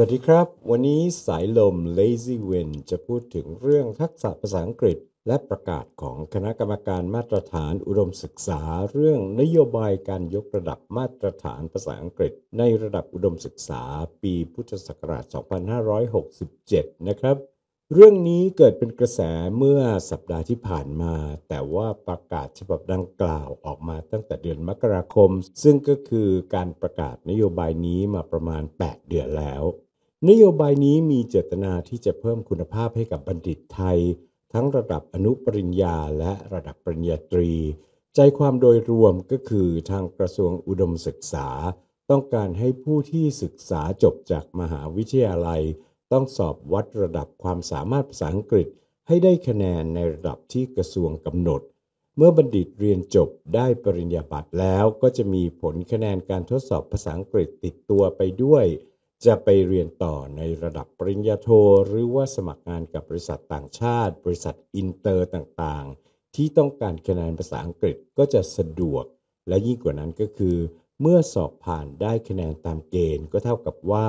วัสดีครับ วันนี้สายลม Lazy Wind จะพูดถึงเรื่องทักษะภาษาอังกฤษและประกาศของคณะกรรมการมาตรฐานอุดมศึกษา เรื่องนโยบายการยกระดับมาตรฐานภาษาอังกฤษในระดับอุดมศึกษา ปีพุทธศักราช 2567 นะครับ เรื่องนี้เกิดเป็นกระแสเมื่อสัปดาห์ที่ผ่านมา แต่ว่าประกาศฉบับดังกล่าวออกมาตั้งแต่เดือนมกราคม ซึ่งก็คือการประกาศนโยบายนี้มาประมาณ 8 เดือนแล้วนโยบายนี้มีเจตนาที่จะเพิ่มคุณภาพให้กับบัณฑิตไทย ทั้งระดับอนุปริญญาและระดับปริญญาตรี ใจความโดยรวมก็คือทางกระทรวงอุดมศึกษา ต้องการให้ผู้ที่ศึกษาจบจากมหาวิทยาลัย ต้องสอบวัดระดับความสามารถภาษาอังกฤษ ให้ได้คะแนนในระดับที่กระทรวงกำหนด เมื่อบัณฑิตเรียนจบได้ปริญญาบัตรแล้วก็จะมีผลคะแนนการทดสอบภาษาอังกฤษติดตัวไปด้วยจะไปเรียนต่อในระดับปริญญาโทหรือว่าสมัครงานกับบริษัทต่างชาติ บริษัทอินเตอร์ต่าง ๆ ที่ต้องการคะแนนภาษาอังกฤษก็จะสะดวก และยิ่งกว่านั้นก็คือ เมื่อสอบผ่านได้คะแนนตามเกณฑ์ก็เท่ากับว่า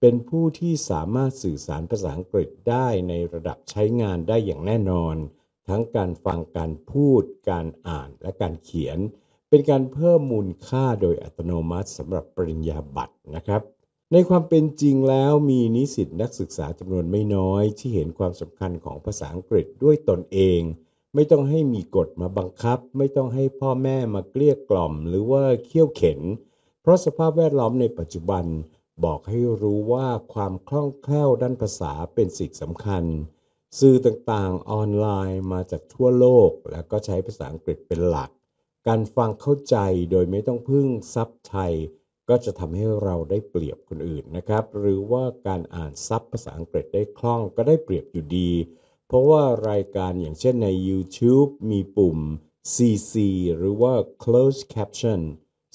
เป็นผู้ที่สามารถสื่อสารภาษาอังกฤษได้ในระดับใช้งานได้อย่างแน่นอน ทั้งการฟังการพูด การอ่านและการเขียน เป็นการเพิ่มมูลค่าโดยอัตโนมัติสำหรับปริญญาบัตรนะครับในความเป็นจริงแล้วมีนิสิตนักศึกษาจำนวนไม่น้อย ที่เห็นความสำคัญของภาษาอังกฤษด้วยตนเอง ไม่ต้องให้มีกฎมาบังคับ ไม่ต้องให้พ่อแม่มาเกลี้ยกล่อมหรือว่าเคี่ยวเข็น เพราะสภาพแวดล้อมในปัจจุบัน บอกให้รู้ว่าความคล่องแคล่วด้านภาษาเป็นสิ่งสำคัญสื่อต่างๆออนไลน์มาจากทั่วโลกแล้วก็ใช้ภาษาอังกฤษเป็นหลัก การฟังเข้าใจโดยไม่ต้องพึ่งซับไทยก็จะทำให้เราได้เปรียบคนอื่นนะครับ หรือว่าการอ่านซับภาษาอังกฤษได้คล่องก็ได้เปรียบอยู่ดี เพราะว่ารายการอย่างเช่นใน YouTube มีปุ่ม CC หรือว่า c l o s e caption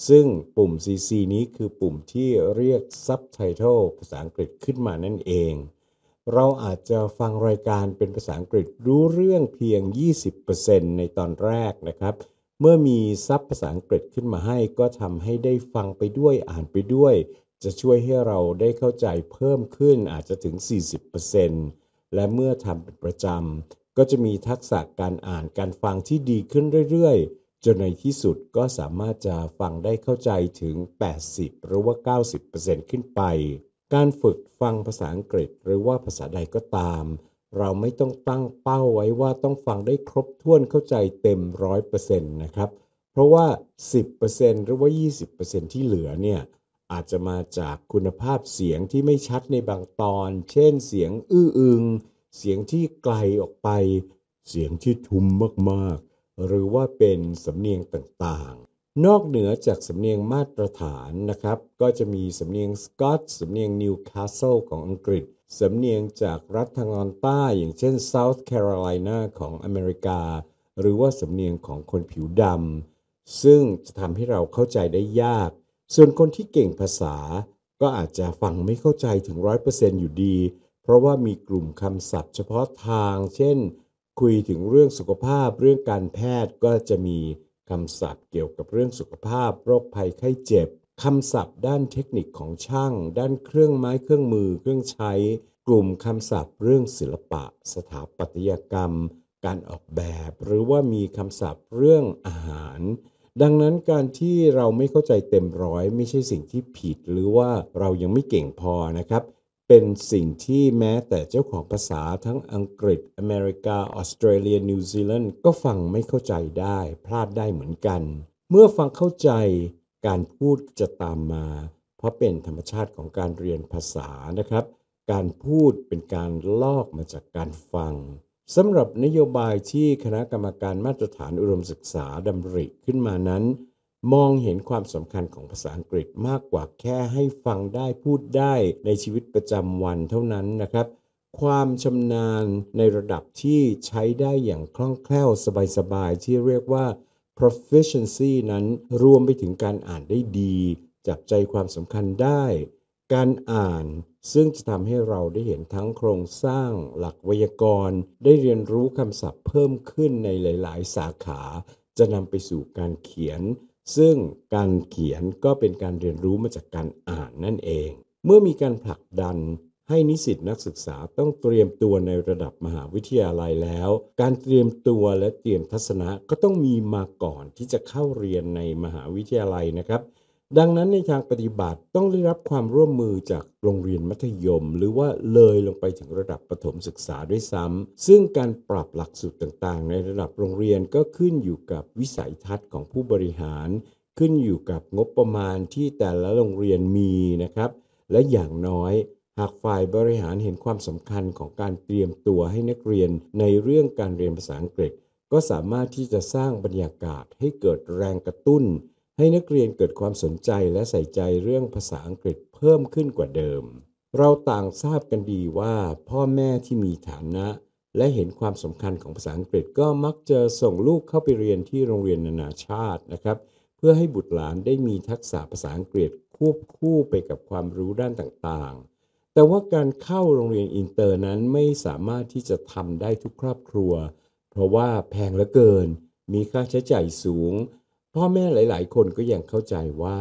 ซึ่งปุ่ม CC นี้คือปุ่มที่เรียก subtitle ภาษาอังกฤษขึ้นมานั่นเอง เราอาจจะฟังรายการเป็นภาษาอังกฤษรู้เรื่องเพียง 20%ในตอนแรกนะครับเมื่อมีซับภาษาอังกฤษขึ้นมาให้ก็ทำให้ได้ฟังไปด้วยอ่านไปด้วย จะช่วยให้เราได้เข้าใจเพิ่มขึ้นอาจจะถึง 40%และเมื่อทำเป็นประจำก็จะมีทักษะการอ่านการฟังที่ดีขึ้นเรื่อย ๆ จนในที่สุดก็สามารถจะฟังได้เข้าใจถึง 80 หรือว่า90%ขึ้นไป การฝึกฟังภาษาอังกฤษหรือว่าภาษาใดก็ตามเราไม่ต้องตั้งเป้าไว้ว่าต้องฟังได้ครบถ้วนเข้าใจเต็มร้อยเปอร์เซ็นต์นะครับ เพราะว่า 10%หรือว่า 20%ที่เหลือเนี่ยอาจจะมาจากคุณภาพเสียงที่ไม่ชัดในบางตอน เช่นเสียงอื้ออึงเสียงที่ไกลออกไป เสียงที่ทุ้มมาก ๆ หรือว่าเป็นสำเนียงต่าง ๆ นอกเหนือจากสำเนียงมาตรฐานนะครับ ก็จะมีสำเนียงสกอตสำเนียงนิวคาสเซิลของอังกฤษสำเนียงจากรัฐทางตอนใต้อย่างเช่น South Carolina ของอเมริกา หรือว่าสำเนียงของคนผิวดำ ซึ่งจะทำให้เราเข้าใจได้ยาก ส่วนคนที่เก่งภาษาก็อาจจะฟังไม่เข้าใจถึงร้อยเปอร์เซ็นต์อยู่ดี เพราะว่ามีกลุ่มคำศัพท์เฉพาะทาง เช่นคุยถึงเรื่องสุขภาพเรื่องการแพทย์ก็จะมีคำศัพท์เกี่ยวกับเรื่องสุขภาพโรคภัยไข้เจ็บคำศัพท์ด้านเทคนิคของช่าง ด้านเครื่องไม้เครื่องมือเครื่องใช้ กลุ่มคำศัพท์ เรื่องศิลปะ สถาปัตยกรรม การออกแบบ หรือว่ามีคำศัพท์เรื่องอาหาร ดังนั้นการที่เราไม่เข้าใจเต็มร้อย ไม่ใช่สิ่งที่ผิดหรือว่าเรายังไม่เก่งพอนะครับ เป็นสิ่งที่แม้แต่เจ้าของภาษาทั้งอังกฤษอเมริกาออสเตรเลียนิวซีแลนด์ก็ฟังไม่เข้าใจได้ พลาดได้เหมือนกัน เมื่อฟังเข้าใจการพูดจะตามมา เพราะเป็นธรรมชาติของการเรียนภาษานะครับ การพูดเป็นการลอกมาจากการฟังสำหรับนโยบายที่คณะกรรมการมาตรฐานอุดมศึกษาดำริขึ้นมานั้น มองเห็นความสำคัญของภาษาอังกฤษมากกว่าแค่ให้ฟังได้พูดได้ในชีวิตประจำวันเท่านั้นนะครับ ความชำนาญในระดับที่ใช้ได้อย่างคล่องแคล่วสบายๆที่เรียกว่า proficiency นั้นรวมไปถึงการอ่านได้ดี จับใจความสำคัญได้ การอ่านซึ่งจะทำให้เราได้เห็นทั้งโครงสร้างหลักไวยากรณ์ ได้เรียนรู้คำศัพท์เพิ่มขึ้นในหลายๆ สาขา จะนำไปสู่การเขียน ซึ่งการเขียนก็เป็นการเรียนรู้มาจากการอ่านนั่นเอง เมื่อมีการผลักดันให้นิสิตนักศึกษาต้องเตรียมตัวในระดับมหาวิทยาลัยแล้ว การเตรียมตัวและเตรียมทัศนะก็ต้องมีมาก่อนที่จะเข้าเรียนในมหาวิทยาลัยนะครับ ดังนั้นในทางปฏิบัติต้องได้รับความร่วมมือจากโรงเรียนมัธยม หรือว่าเลยลงไปถึงระดับประถมศึกษาด้วยซ้ำ ซึ่งการปรับหลักสูตรต่าง ๆ ในระดับโรงเรียนก็ขึ้นอยู่กับวิสัยทัศน์ของผู้บริหาร ขึ้นอยู่กับงบประมาณที่แต่ละโรงเรียนมีนะครับ และอย่างน้อยหากฝ่ายบริหารเห็นความสำคัญของการเตรียมตัวให้นักเรียนในเรื่องการเรียนภาษาอังกฤษ ก็สามารถที่จะสร้างบรรยากาศให้เกิดแรงกระตุ้น ให้นักเรียนเกิดความสนใจและใส่ใจเรื่องภาษาอังกฤษเพิ่มขึ้นกว่าเดิม เราต่างทราบกันดีว่า พ่อแม่ที่มีฐานะและเห็นความสำคัญของภาษาอังกฤษก็มักจะส่งลูกเข้าไปเรียนที่โรงเรียนนานาชาตินะครับ เพื่อให้บุตรหลานได้มีทักษะภาษาอังกฤษควบคู่ไปกับความรู้ด้านต่างแต่ว่าการเข้าโรงเรียนอินเตอร์นั้นไม่สามารถที่จะทำได้ทุกครอบครัว เพราะว่าแพงเหลือเกินมีค่าใช้จ่ายสูง พ่อแม่หลาย ๆ คนก็ยังเข้าใจว่า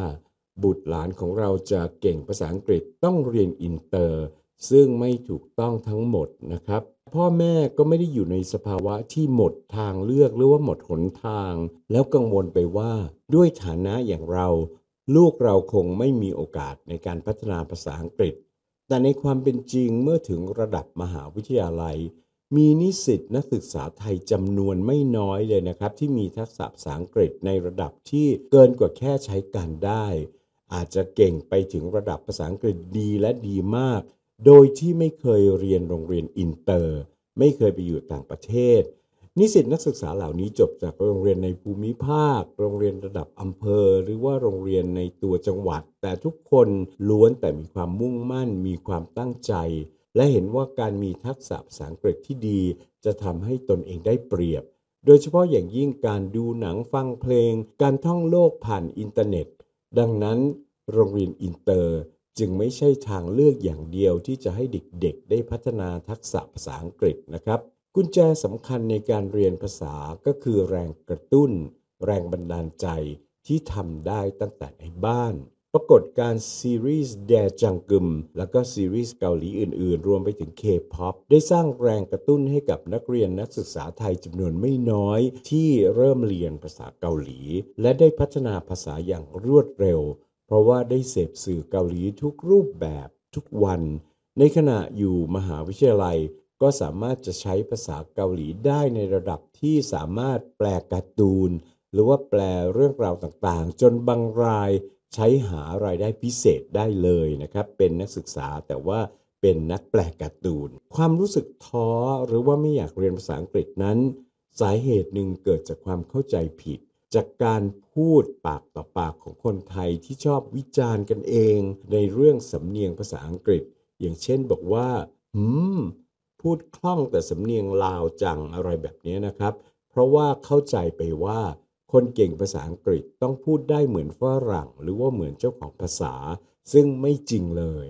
บุตรหลานของเราจะเก่งภาษาอังกฤษต้องเรียนอินเตอร์ ซึ่งไม่ถูกต้องทั้งหมดนะครับ พ่อแม่ก็ไม่ได้อยู่ในสภาวะที่หมดทางเลือกหรือว่าหมดหนทาง แล้วกังวลไปว่าด้วยฐานะอย่างเรา ลูกเราคงไม่มีโอกาสในการพัฒนาภาษาอังกฤษแต่ในความเป็นจริงเมื่อถึงระดับมหาวิทยาลัย มีนิสิตนักศึกษาไทยจำนวนไม่น้อยเลยนะครับ ที่มีทักษะภาษาอังกฤษในระดับที่เกินกว่าแค่ใช้การได้ อาจจะเก่งไปถึงระดับภาษาอังกฤษดีและดีมาก โดยที่ไม่เคยเรียนโรงเรียนอินเตอร์ ไม่เคยไปอยู่ต่างประเทศนิสิตนักศึกษาเหล่านี้จบจากโรงเรียนในภูมิภาค โรงเรียนระดับอำเภอ หรือว่าโรงเรียนในตัวจังหวัด แต่ทุกคนล้วนแต่มีความมุ่งมั่นมีความตั้งใจ และเห็นว่าการมีทักษะภาษาอังกฤษที่ดี จะทำให้ตนเองได้เปรียบ โดยเฉพาะอย่างยิ่งการดูหนังฟังเพลง การท่องโลกผ่านอินเทอร์เน็ต ดังนั้น โรงเรียนอินเตอร์จึงไม่ใช่ทางเลือกอย่างเดียวที่จะให้เด็ก ๆได้พัฒนาทักษะภาษาอังกฤษนะครับกุญแจสำคัญในการเรียนภาษาก็คือแรงกระตุ้น แรงบันดาลใจที่ทำได้ตั้งแต่ในบ้าน ปรากฏการซีรีส์แดจังกึม แล้วก็ซีรีส์เกาหลีอื่นๆ รวมไปถึงเคป๊อปได้สร้างแรงกระตุ้นให้กับนักเรียนนักศึกษาไทยจำนวนไม่น้อยที่เริ่มเรียนภาษาเกาหลี และได้พัฒนาภาษาอย่างรวดเร็ว เพราะว่าได้เสพสื่อเกาหลีทุกรูปแบบทุกวัน ในขณะอยู่มหาวิทยาลัยก็สามารถจะใช้ภาษาเกาหลีได้ในระดับที่สามารถแปลการ์ตูนหรือว่าแปลเรื่องราวต่างๆจนบางราย ใช้หารายได้พิเศษได้เลยนะครับ เป็นนักศึกษาแต่ว่าเป็นนักแปลการ์ตูนความรู้สึกท้อหรือว่าไม่อยากเรียนภาษาอังกฤษนั้น สาเหตุหนึ่งเกิดจากความเข้าใจผิด จากการพูดปากต่อปากของคนไทยที่ชอบวิจารณ์กันเอง ในเรื่องสำเนียงภาษาอังกฤษ อย่างเช่น บอกว่าหืมพูดคล่องแต่สำเนียงลาวจังอะไรแบบนี้นะครับ เพราะว่าเข้าใจไปว่า คนเก่งภาษาอังกฤษต้องพูดได้เหมือนฝรั่ง หรือว่าเหมือนเจ้าของภาษา ซึ่งไม่จริงเลย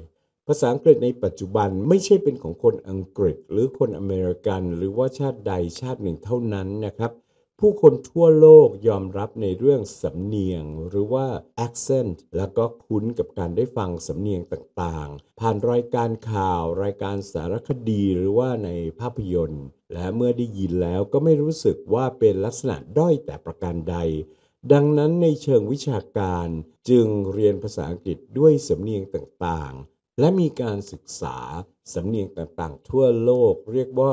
ภาษาอังกฤษในปัจจุบันไม่ใช่เป็นของคนอังกฤษ หรือคนอเมริกัน หรือว่าชาติใดชาติหนึ่งเท่านั้นนะครับผู้คนทั่วโลกยอมรับในเรื่องสำเนียงหรือว่า accent แล้วก็คุ้นกับการได้ฟังสำเนียงต่างๆ ผ่านรายการข่าวรายการสารคดีหรือว่าในภาพยนตร์ และเมื่อได้ยินแล้วก็ไม่รู้สึกว่าเป็นลักษณะด้อยแต่ประการใด ดังนั้นในเชิงวิชาการจึงเรียนภาษาอังกฤษด้วยสำเนียงต่างๆ และมีการศึกษาสำเนียงต่างๆ ทั่วโลกเรียกว่า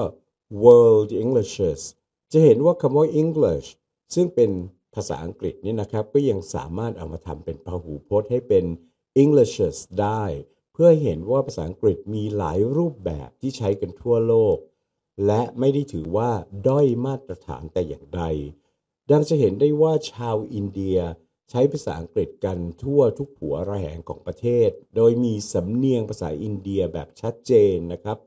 world Englishes จะเห็นว่า คำว่า English ซึ่งเป็นภาษาอังกฤษนี่นะครับก็ยังสามารถเอามาทำเป็นพหูพจน์ให้เป็น Englishes ได้เพื่อเห็นว่าภาษาอังกฤษมีหลายรูปแบบที่ใช้กันทั่วโลก และไม่ได้ถือว่าด้อยมาตรฐานแต่อย่างใดดังจะเห็นได้ว่าชาวอินเดียใช้ภาษาอังกฤษกันทั่วทุกหัวระแหงของประเทศ โดยมีสำเนียงภาษาอินเดียแบบชัดเจนนะครับ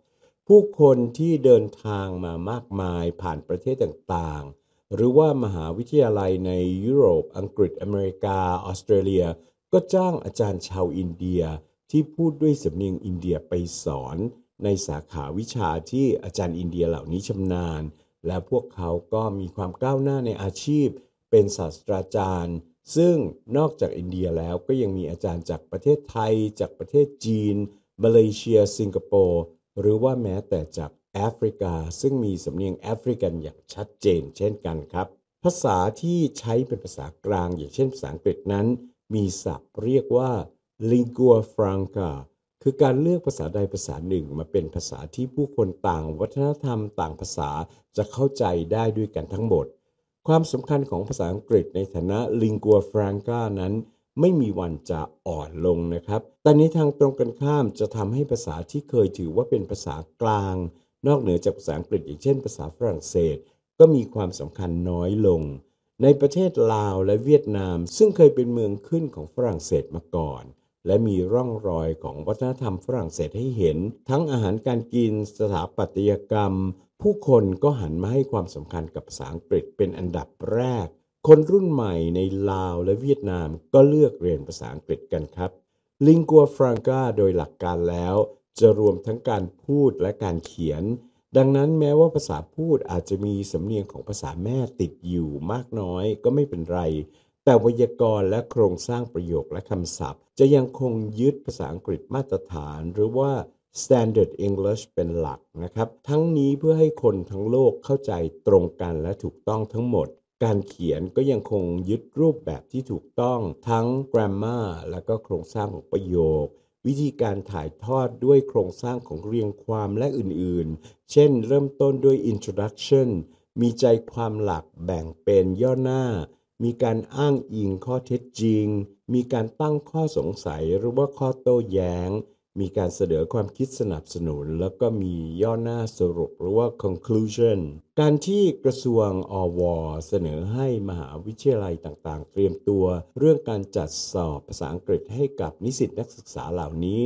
ผู้คนที่เดินทางมามากมายผ่านประเทศต่างๆ หรือว่ามหาวิทยาลัยในยุโรป อังกฤษ อเมริกา ออสเตรเลีย ก็จ้างอาจารย์ชาวอินเดียที่พูดด้วยสำเนียงอินเดียไปสอน ในสาขาวิชาที่อาจารย์อินเดียเหล่านี้ชำนาญ และพวกเขาก็มีความก้าวหน้าในอาชีพ เป็นศาสตราจารย์ ซึ่งนอกจากอินเดียแล้วก็ยังมีอาจารย์จากประเทศไทย จากประเทศจีนมาเลเซีย สิงคโปร์หรือว่าแม้แต่จากแอฟริกา ซึ่งมีสำเนียงแอฟริกันอย่างชัดเจนเช่นกันครับ ภาษาที่ใช้เป็นภาษากลางอย่างเช่นภาษาอังกฤษนั้น มีศัพท์ เรียกว่า lingua franca คือการเลือกภาษาใดภาษาหนึ่งมาเป็นภาษาที่ผู้คนต่างวัฒนธรรมต่างภาษาจะเข้าใจได้ด้วยกันทั้งหมด ความสำคัญของภาษาอังกฤษในฐานะ lingua franca นั้นไม่มีวันจะอ่อนลงนะครับ ตอนนี้ทางตรงกันข้ามจะทำให้ภาษาที่เคยถือว่าเป็นภาษากลาง นอกเหนือจากภาษาอังกฤษอย่างเช่น ภาษาฝรั่งเศส ก็มีความสำคัญน้อยลง ในประเทศลาวและเวียดนาม ซึ่งเคยเป็นเมืองขึ้นของฝรั่งเศสมาก่อน และมีร่องรอยของวัฒนธรรมฝรั่งเศสให้เห็น ทั้งอาหารการกินสถาปัตยกรรม ผู้คนก็หันมาให้ความสำคัญกับภาษาอังกฤษเป็นอันดับแรกคนรุ่นใหม่ในลาวและเวียดนามก็เลือกเรียนภาษาอังกฤษกันครับลิงกัวฟรังกาโดยหลักการแล้ว จะรวมทั้งการพูดและการเขียน ดังนั้นแม้ว่าภาษาพูดอาจจะมีสำเนียงของภาษาแม่ติดอยู่มากน้อย ก็ไม่เป็นไร แต่วยากรณ์และโครงสร้างประโยคและคำศัพท์ จะยังคงยึดภาษาอังกฤษมาตรฐานหรือว่า Standard English เป็นหลักนะครับทั้งนี้เพื่อให้คนทั้งโลกเข้าใจตรงกันและถูกต้องทั้งหมดการเขียนก็ยังคงยึดรูปแบบที่ถูกต้องทั้ง grammar และก็โครงสร้างของประโยค วิธีการถ่ายทอดด้วยโครงสร้างของเรียงความและอื่นๆ เช่นเริ่มต้นด้วย introduction มีใจความหลักแบ่งเป็นย่อหน้า มีการอ้างอิงข้อเท็จจริง มีการตั้งข้อสงสัยหรือว่าข้อโต้แยง้งมีการเสนอความคิดสนับสนุนแล้วก็มีย่อหน้าสรุปหรือว่า conclusion การที่กระทรวงอวเสนอให้มหาวิทยาลัยต่างๆ เตรียมตัวเรื่องการจัดสอบภาษาอังกฤษให้กับนิสิตนักศึกษาเหล่านี้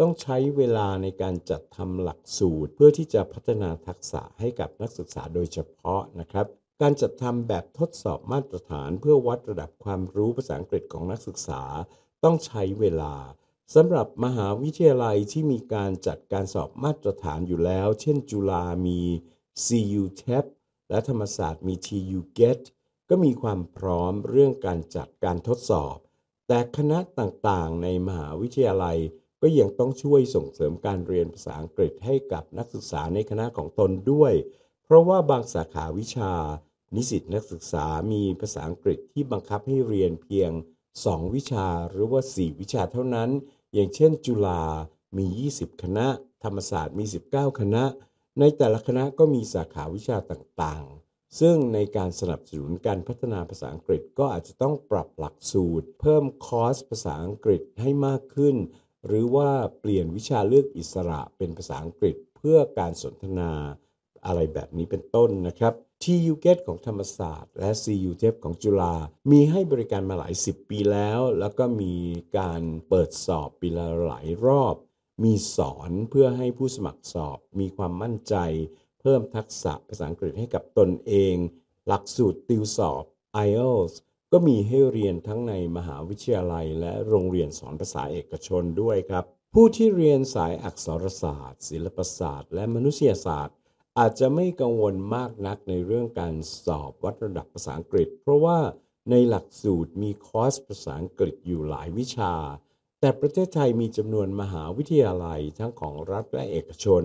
ต้องใช้เวลาในการจัดทำหลักสูตรเพื่อที่จะพัฒนาทักษะให้กับนักศึกษาโดยเฉพาะนะครับ การจัดทำแบบทดสอบมาตรฐานเพื่อวัดระดับความรู้ภาษาอังกฤษของนักศึกษา ต้องใช้เวลาสำหรับมหาวิทยาลัยที่มีการจัดการสอบมาตรฐานอยู่แล้ว เช่นจุฬามี CU t e p และธรรมศาสตร์มี TU GET ก็มีความพร้อมเรื่องการจัดการทดสอบ แต่คณะต่างๆในมหาวิทยาลัยก็ยังต้องช่วยส่งเสริมการเรียนภาษาอังกฤษให้กับนักศึกษาในคณะของตนด้วย เพราะว่าบางสาขาวิชานิสิตนักศึกษามีภาษาอังกฤษที่บังคับให้เรียนเพียง 2 วิชาหรือว่า 4 วิชาเท่านั้นอย่างเช่น จุฬามี 20 คณะ ธรรมศาสตร์มี 19 คณะ ในแต่ละคณะก็มีสาขาวิชาต่างๆ ซึ่งในการสนับสนุนการพัฒนาภาษาอังกฤษก็อาจจะต้องปรับหลักสูตรเพิ่มคอร์สภาษาอังกฤษให้มากขึ้น หรือว่าเปลี่ยนวิชาเลือกอิสระเป็นภาษาอังกฤษเพื่อการสนทนาอะไรแบบนี้เป็นต้นนะครับ TU g e t ของธรรมศาสตร์ และ CU t e p ของจุฬา มีให้บริการมาหลาย 10 ปีแล้ว แล้วก็มีการเปิดสอบปีละหลายรอบ มีสอนเพื่อให้ผู้สมัครสอบ มีความมั่นใจ เพิ่มทักษะภาษาอังกฤษให้กับตนเอง หลักสูตรติวสอบ IELTS ก็มีให้เรียนทั้งในมหาวิทยาลัย และโรงเรียนสอนภาษาเอกชนด้วยครับ ผู้ที่เรียนสายอักษรศาสตร์ ศิลปศาสตร์และมนุษยศาสตร์อาจจะไม่กังวลมากนักในเรื่องการสอบวัดระดับภาษาอังกฤษ เพราะว่าในหลักสูตรมีคอร์สภาษาอังกฤษอยู่หลายวิชา แต่ประเทศไทยมีจำนวนมหาวิทยาลัยทั้งของรัฐและเอกชน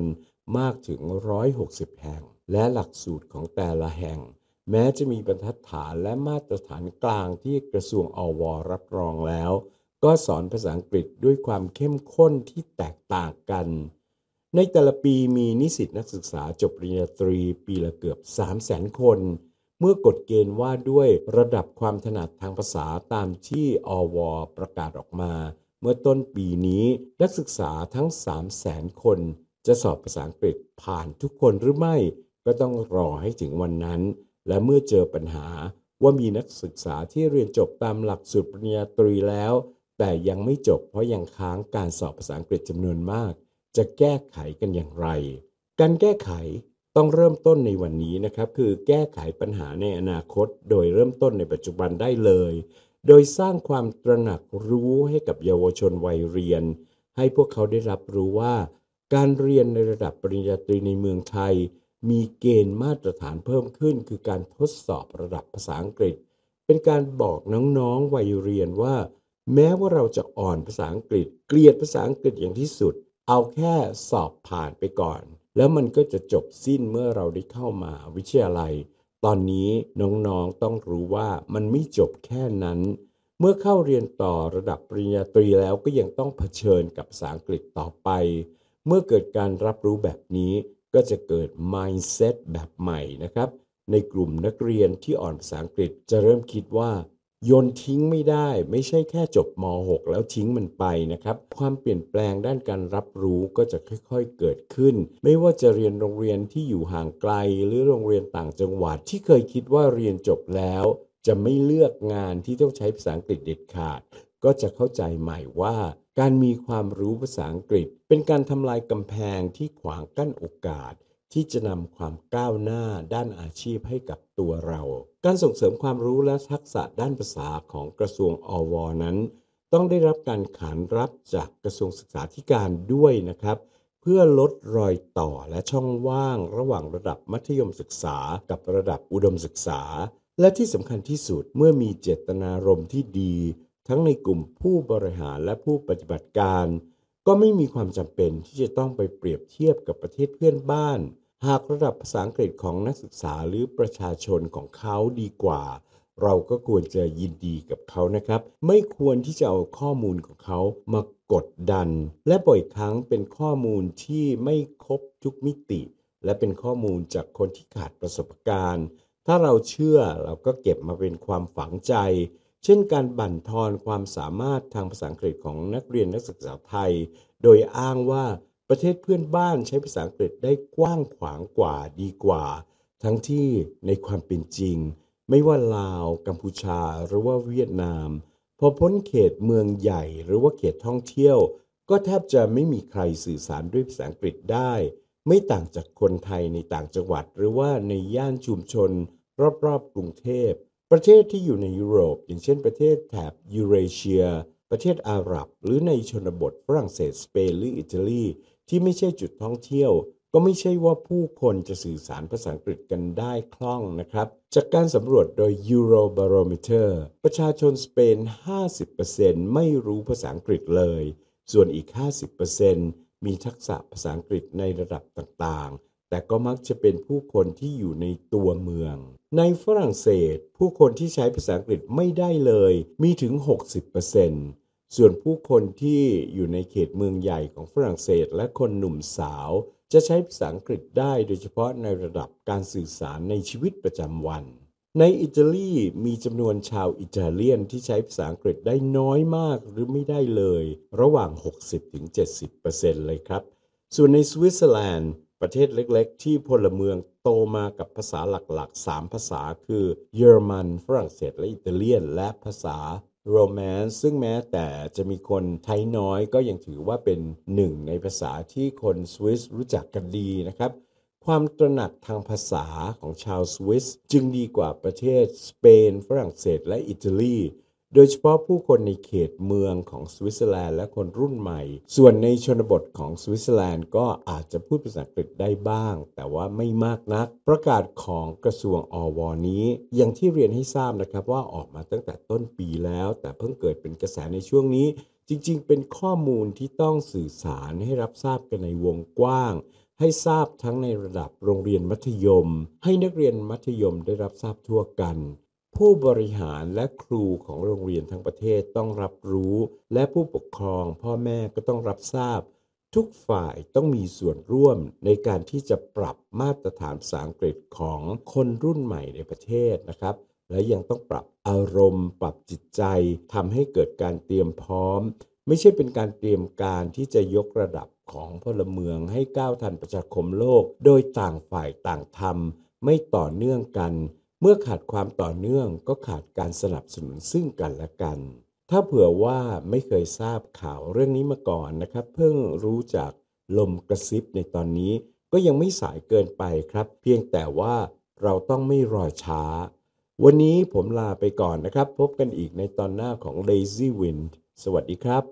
มากถึง 160 แห่ง และหลักสูตรของแต่ละแห่ง แม้จะมีบรรทัดฐานและมาตรฐานกลางที่กระทรวงอวรับรองแล้ว ก็สอนภาษาอังกฤษด้วยความเข้มข้นที่แตกต่างกันในแต่ละปีมีนิสิตนักศึกษาจบปริญญาตรีปีละเกือบ3 0 0แสนคน เมื่อกฎเกณฑ์ว่าด้วยระดับความถนัดทางภาษาตามที่อวประกาศออกมา เมื่อต้นปีนี้นักศึกษาทั้ง 3 0 0แสนคนจะสอบภาษาอังกฤษผ่านทุกคนหรือไม่ ก็ต้องรอให้ถึงวันนั้น และเมื่อเจอปัญหาว่ามีนักศึกษาที่เรียนจบตามหลักสูตรปริญญาตรีแล้ว แต่ยังไม่จบ เพราะยังค้างการสอบภาษาอังกฤษจำนวนมากจะแก้ไขกันอย่างไร การแก้ไขต้องเริ่มต้นในวันนี้นะครับ คือแก้ไขปัญหาในอนาคตโดยเริ่มต้นในปัจจุบันได้เลย โดยสร้างความตระหนักรู้ให้กับเยาวชนวัยเรียน ให้พวกเขาได้รับรู้ว่า การเรียนในระดับปริญญาตรีในเมืองไทย มีเกณฑ์มาตรฐานเพิ่มขึ้น คือการทดสอบระดับภาษาอังกฤษ เป็นการบอกน้องๆวัยเรียนว่า แม้ว่าเราจะอ่อนภาษาอังกฤษ เกลียดภาษาอังกฤษอย่างที่สุดเอาแค่สอบผ่านไปก่อนแล้วมันก็จะจบสิ้นเมื่อเราได้เข้ามาวิทยาลัย ตอนนี้น้องๆต้องรู้ว่ามันไม่จบแค่นั้น เมื่อเข้าเรียนต่อระดับปริญญาตรีแล้วก็ยังต้องเผชิญกับภาษาอังกฤษต่อไป เมื่อเกิดการรับรู้แบบนี้ก็จะเกิด mindset แบบใหม่นะครับ ในกลุ่มนักเรียนที่อ่อนภาษาอังกฤษจะเริ่มคิดว่าโยนทิ้งไม่ได้ไม่ใช่แค่จบม .6 แล้วทิ้งมันไปนะครับ ความเปลี่ยนแปลงด้านการรับรู้ก็จะค่อยๆเกิดขึ้น ไม่ว่าจะเรียนโรงเรียนที่อยู่ห่างไกลหรือโรงเรียนต่างจังหวัดที่เคยคิดว่าเรียนจบแล้ว จะไม่เลือกงานที่ต้องใช้ภาษาอังกฤษเด็ดขาด ก็จะเข้าใจใหม่ว่า การมีความรู้ภาษาอังกฤษ เป็นการทำลายกำแพงที่ขวางกั้นโอกาสที่จะนำความก้าวหน้าด้านอาชีพให้กับตัวเรา การส่งเสริมความรู้และทักษะด้านภาษาของกระทรวงอวนั้น ต้องได้รับการขานรับจากกระทรวงศึกษาธิการด้วยนะครับ เพื่อลดรอยต่อและช่องว่างระหว่างระดับมัธยมศึกษากับระดับอุดมศึกษา และที่สำคัญที่สุดเมื่อมีเจตนารมณ์ที่ดี ทั้งในกลุ่มผู้บริหารและผู้ปฏิบัติการก็ไม่มีความจำเป็นที่จะต้องไปเปรียบเทียบกับประเทศเพื่อนบ้าน หากระดับภาษาอังกฤษของนักศึกษาหรือประชาชนของเขาดีกว่า เราก็ควรจะยินดีกับเขานะครับ ไม่ควรที่จะเอาข้อมูลของเขามากดดัน และบ่อยครั้งเป็นข้อมูลที่ไม่ครบทุกมิติ และเป็นข้อมูลจากคนที่ขาดประสบการณ์ ถ้าเราเชื่อเราก็เก็บมาเป็นความฝังใจเช่นการบั่นทอนความสามารถทางภาษาอังกฤษของนักเรียนนักศึกษาไทย โดยอ้างว่าประเทศเพื่อนบ้านใช้ภาษาอังกฤษได้กว้างขวางกว่าดีกว่า ทั้งที่ในความเป็นจริง ไม่ว่าลาว กัมพูชาหรือว่าเวียดนาม พอพ้นเขตเมืองใหญ่หรือว่าเขตท่องเที่ยว ก็แทบจะไม่มีใครสื่อสารด้วยภาษาอังกฤษได้ ไม่ต่างจากคนไทยในต่างจังหวัด หรือว่าในย่านชุมชนรอบๆ กรุงเทพประเทศที่อยู่ในยุโรปอย่างเช่นประเทศแถบยูเรเชียประเทศอาหรับ หรือในชนบทฝรั่งเศสสเปนหรืออิตาลีที่ไม่ใช่จุดท่องเที่ยว ก็ไม่ใช่ว่าผู้คนจะสื่อสารภาษาอังกฤษกันได้คล่องนะครับ จากการสำรวจโดย Eurobarometer ประชาชนสเปน 50%ไม่รู้ภาษาอังกฤษเลย ส่วนอีก 50%มีทักษะภาษาอังกฤษในระดับต่าง ๆแต่ก็มักจะเป็นผู้คนที่อยู่ในตัวเมือง ในฝรั่งเศส ผู้คนที่ใช้ภาษาอังกฤษไม่ได้เลยมีถึง60%ส่วนผู้คนที่อยู่ในเขตเมืองใหญ่ของฝรั่งเศสและคนหนุ่มสาว จะใช้ภาษาอังกฤษได้โดยเฉพาะในระดับการสื่อสารในชีวิตประจำวัน ในอิตาลีมีจำนวนชาวอิตาเลียนที่ใช้ภาษาอังกฤษได้น้อยมากหรือไม่ได้เลย ระหว่าง60-70%เลยครับ ส่วนในสวิตเซอร์แลนด์ประเทศเล็ก ๆ ที่พลเมืองโตมากับภาษาหลักๆ 3 ภาษาคือเยอรมัน ฝรั่งเศสและอิตาเลียน และภาษาโรแมนซ์ซึ่งแม้แต่จะมีคนไทยน้อยก็ยังถือว่าเป็นหนึ่งในภาษาที่คนสวิสรู้จักกันดีนะครับ ความตระหนักทางภาษาของชาวสวิสจึงดีกว่าประเทศสเปน ฝรั่งเศสและอิตาลีโดยเฉพาะผู้คนในเขตเมืองของสวิตเซอร์แลนด์และคนรุ่นใหม่ ส่วนในชนบทของสวิตเซอร์แลนด์ ก็อาจจะพูดภาษาอังกฤษได้บ้าง แต่ว่าไม่มากนัก ประกาศของกระทรวงอวนี้ อย่างที่เรียนให้ทราบนะครับว่าออกมาตั้งแต่ต้นปีแล้ว แต่เพิ่งเกิดเป็นกระแสในช่วงนี้ จริงๆ เป็นข้อมูลที่ต้องสื่อสารให้รับทราบกันในวงกว้าง ให้ทราบทั้งในระดับโรงเรียนมัธยม ให้นักเรียนมัธยมได้รับทราบทั่วกันผู้บริหารและครูของโรงเรียนทั้งประเทศต้องรับรู้ และผู้ปกครองพ่อแม่ก็ต้องรับทราบ ทุกฝ่ายต้องมีส่วนร่วมในการที่จะปรับมาตรฐานภาษาอังกฤษของคนรุ่นใหม่ในประเทศนะครับ และยังต้องปรับอารมณ์ ปรับจิตใจทำให้เกิดการเตรียมพร้อม ไม่ใช่เป็นการเตรียมการที่จะยกระดับของพลเมืองให้ก้าวทันประชาคมโลก โดยต่างฝ่ายต่างทำไม่ต่อเนื่องกันเมื่อขาดความต่อเนื่องก็ขาดการสนับสนุนซึ่งกันและกัน ถ้าเผื่อว่าไม่เคยทราบข่าวเรื่องนี้มาก่อนนะครับ เพิ่งรู้จากลมกระซิบในตอนนี้ ก็ยังไม่สายเกินไปครับเพียงแต่ว่าเราต้องไม่รอช้า วันนี้ผมลาไปก่อนนะครับพบกันอีกในตอนหน้าของ Lazy Wind สวัสดีครับ